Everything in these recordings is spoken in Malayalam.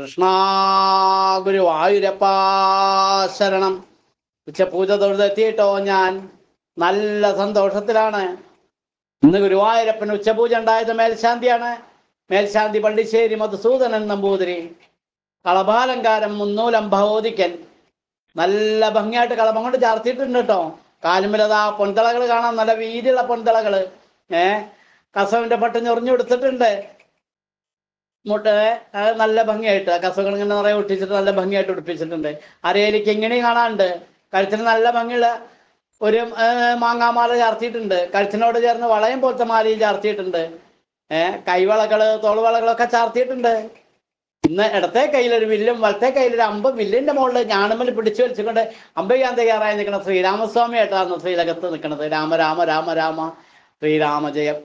കൃഷ്ണാഗുരുവായൂരപ്പാശരണം ഗുരുവായൂരപ്പാ ശരണം ഉച്ചപൂജ തൊഴുതെത്തിയിട്ടോ ഞാൻ നല്ല സന്തോഷത്തിലാണ് ഇന്ന് ഗുരുവായൂരപ്പന് ഉച്ചപൂജ ഉണ്ടായത് മേൽശാന്തിയാണ് മേൽശാന്തി പള്ളിശ്ശേരി മധുസൂദനൻ നമ്പൂതിരി കളഭാലങ്കാരം മുന്നൂലം ഭഗവതിക്കൻ നല്ല ഭംഗിയായിട്ട് കളഭം കൊണ്ട് ചാർത്തിയിട്ടുണ്ട് കേട്ടോ ആ പൊൻതളകൾ കാണാൻ നല്ല വീതിയുള്ള പൊൻതളകൾ ഏഹ് കസവിന്റെ പട്ട് ഞൊറിഞ്ഞു കൊടുത്തിട്ടുണ്ട് മുട്ട നല്ല ഭംഗിയായിട്ട് കസവുകൾ ഇങ്ങനെ നിറയെ ഒട്ടിച്ചിട്ട് നല്ല ഭംഗിയായിട്ട് ഉടുപ്പിച്ചിട്ടുണ്ട് അരയിലേക്ക് എങ്ങനെയും കാണാനുണ്ട് കഴുത്തിന് നല്ല ഭംഗിയുള്ള ഒരു മാങ്ങാമാല ചാർത്തിയിട്ടുണ്ട് കഴുത്തിനോട് ചേർന്ന് വളയം പോലത്തെ മാലയും ചാർത്തിയിട്ടുണ്ട് ഏഹ് കൈവളകള് തോൾവളകളൊക്കെ ചാർത്തിയിട്ടുണ്ട് ഇന്ന് ഇടത്തെ കയ്യിലൊരു വില്ലും വലത്തെ കയ്യിലൊരു അമ്പും വില്ലിന്റെ മുകളിൽ ഞാനുമ്മൽ പിടിച്ചു വലിച്ചുകൊണ്ട് അമ്പയ്യാൻ തയ്യാറായി നിൽക്കുന്ന ശ്രീരാമസ്വാമി ആയിട്ടാണ് ശ്രീലകത്ത് നിൽക്കുന്നത് രാമ രാമ രാമ രാമ ജയം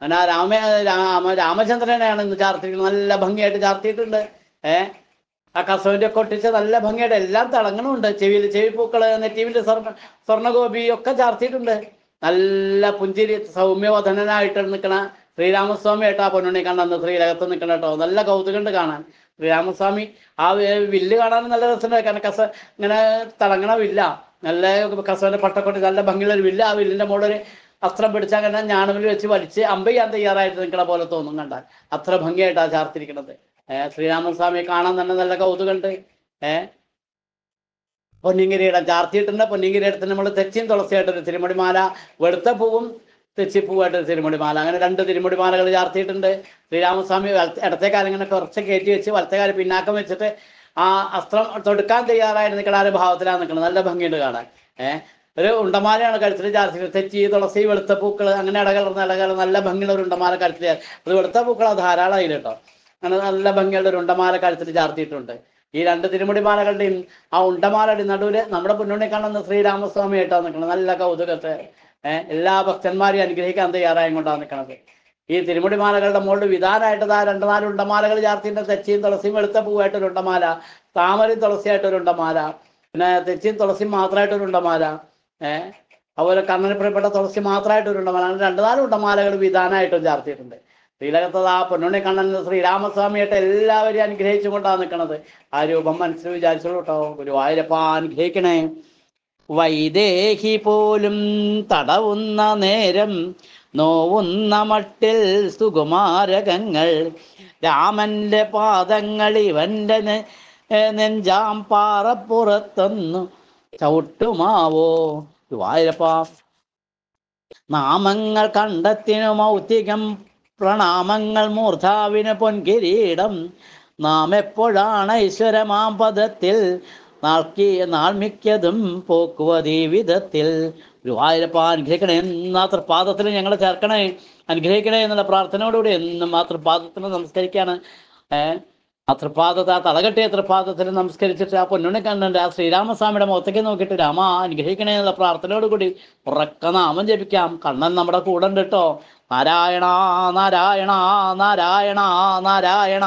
അങ്ങനെ ആ രാമ രാമ രാമചന്ദ്രനെയാണ് ഇന്ന് ചാർത്തിയിട്ട് നല്ല ഭംഗിയായിട്ട് ചാർത്തിയിട്ടുണ്ട് ഏഹ് ആ കസവിന്റെ കൊട്ടിച്ച് നല്ല ഭംഗിയായിട്ട് എല്ലാം തിളങ്ങണമുണ്ട് ചെവിയിൽ ചെവിപ്പൂക്കള് നെറ്റീവിന്റെ സ്വർണ്ണ സ്വർണ്ണഗോപി ഒക്കെ ചാർത്തിയിട്ടുണ്ട് നല്ല പുഞ്ചിരി സൗമ്യവധനായിട്ട് നിൽക്കണ ശ്രീരാമസ്വാമി ആയിട്ട് ആ പൊന്നുണ്ണി കണ്ടെന്ന് ശ്രീരകത്ത് നിൽക്കണ കേട്ടോ നല്ല കൗതുകമുണ്ട് കാണാൻ ശ്രീരാമസ്വാമി ആ വില്ല് കാണാൻ നല്ല രസമുണ്ട് കാരണം കസ ഇങ്ങനെ തിളങ്ങണ വില്ല നല്ല കസവന്റെ പട്ടക്കൊട്ടി നല്ല ഭംഗിയുള്ള ഒരു വില്ല ആ വില്ലിന്റെ മോളൊരു അസ്ത്രം പിടിച്ചാൽ അങ്ങനെ ഞാണവിൽ വെച്ച് വലിച്ച് അമ്പ ചെയ്യാൻ തയ്യാറായിട്ട് നിൽക്കണ പോലെ തോന്നും കണ്ടാൽ അത്ര ഭംഗിയായിട്ടാണ് ചാർത്തിരിക്കണത് ഏഹ് ശ്രീരാമസ്വാമിയെ കാണാൻ തന്നെ നല്ല കൗതുകമുണ്ട് ഏഹ് പൊന്നിങ്കിരീടം ചാർത്തിയിട്ടുണ്ട് പൊന്നിങ്കിരീടത്തിന് നമ്മൾ തെച്ചിയും തുളസിയായിട്ടൊരു തിരുമുടിമാല വെളുത്ത പൂവും തെച്ചിപ്പൂവായിട്ടൊരു തിരുമുടിമാല അങ്ങനെ രണ്ട് തിരുമുടിമാലകൾ ചാർത്തിയിട്ടുണ്ട് ശ്രീരാമസ്വാമി ഇടത്തെ ഇങ്ങനെ കുറച്ച് കയറ്റി വെച്ച് വലത്തെ പിന്നാക്കം വെച്ചിട്ട് ആ അസ്ത്രം തൊടുക്കാൻ തയ്യാറായി നിൽക്കുന്ന ആ ഒരു ഭാവത്തിലാണ് നിൽക്കുന്നത് നല്ല ഭംഗിയുണ്ട് കാണാൻ ഏഹ് ഒരു ഉണ്ടമാലയാണ് കഴുത്തിൽ ജാർസിൽ തെച്ചി തുളസി വെളുത്ത പൂക്കൾ അങ്ങനെ ഇടകലർന്ന ഇടകല നല്ല ഭംഗിയുള്ള ഒരു ഉണ്ടമാല കഴുത്തിൽ അത് വെളുത്ത പൂക്കൾ ധാരാളമായില്ല കേട്ടോ അങ്ങനെ നല്ല ഭംഗിയുള്ള ഒരു ഉണ്ടമാല കഴുത്തിൽ ചാർത്തിയിട്ടുണ്ട് ഈ രണ്ട് മാലകളുടെയും ആ ഉണ്ടമാലയുടെ നടുവിൽ നമ്മുടെ മുന്നോടി കാണുന്ന ശ്രീരാമസ്വാമി ആയിട്ടാ നിൽക്കണം നല്ല കൗതുകത്തെ എല്ലാ ഭക്തന്മാരെയും അനുഗ്രഹിക്കാൻ തയ്യാറായും കൊണ്ടാണ് നിൽക്കുന്നത് ഈ തിരുമുടിമാലകളുടെ മുകളിൽ വിധാനമായിട്ട് ആ രണ്ട് നാല് ഉണ്ടമാലകൾ ചാർത്തിന്റെ തെച്ചിയും തുളസിയും വെളുത്ത പൂവായിട്ടൊരു ഉണ്ടമാല താമരയും തുളസിയായിട്ടൊരു ഉണ്ടമാല പിന്നെ തെച്ചിയും തുളസിയും മാത്രമായിട്ടൊരു ഉണ്ടമാല ഏഹ് അതുപോലെ കണ്ണന് പ്രിയപ്പെട്ട തുളസി മാത്രമായിട്ട് ഒരു ഉണ്ടമാലാണ് രണ്ടു നാല് ഉണ്ടമാലകൾ വിധാനമായിട്ടും ചാർത്തിയിട്ടുണ്ട് ശ്രീലകത്തത് ആ പൊന്നുണ്ണി കണ്ണൻ ശ്രീരാമസ്വാമിയായിട്ട് എല്ലാവരെയും കൊണ്ടാണ് നിൽക്കുന്നത് ആ രൂപം മനസ്സിൽ വിചാരിച്ചോളൂ കേട്ടോ ഗുരുവായൂരപ്പ അനുഗ്രഹിക്കണേ വൈദേഹി പോലും തടവുന്ന നേരം നോവുന്ന മട്ടിൽ സുകുമാരകങ്ങൾ രാമന്റെ പാദങ്ങൾ ഇവന്റെ നെഞ്ചാം പാറപ്പുറത്തൊന്നു ചവിട്ടുമാവോ വായിരപ്പാ നാമങ്ങൾ കണ്ടത്തിനു മൗത്തികം പ്രണാമങ്ങൾ മൂർധാവിന് പൊൻകിരീടം നാം എപ്പോഴാണ് ഈശ്വരമാം പദത്തിൽ നാൾക്കി നാൾമിക്കതും പോക്കുവതീ വിധത്തിൽ വായിരപ്പ അനുഗ്രഹിക്കണേ എന്ന ഞങ്ങളെ ചേർക്കണേ അനുഗ്രഹിക്കണേ എന്നുള്ള പ്രാർത്ഥനയോടുകൂടി എന്നും ആ തൃപ്പാദത്തിന് നമസ്കരിക്കാണ് ഏഹ് ആ തൃപ്പാദത്തെ ആ തലകെട്ടിയ തൃപാദത്തിന് നമസ്കരിച്ചിട്ട് ആ പൊന്നുണ്ണി കണ്ണൻ്റെ ആ ശ്രീരാമസ്വാമിയുടെ മുഖത്തേക്ക് നോക്കിയിട്ട് രാമ അനുഗ്രഹിക്കണേ എന്നുള്ള പ്രാർത്ഥനയോടുകൂടി ഉറക്ക നാമം ജപിക്കാം കണ്ണൻ നമ്മുടെ കൂടെ ഉണ്ട് കേട്ടോ നാരായണ നാരായണ നാരായണ നാരായണ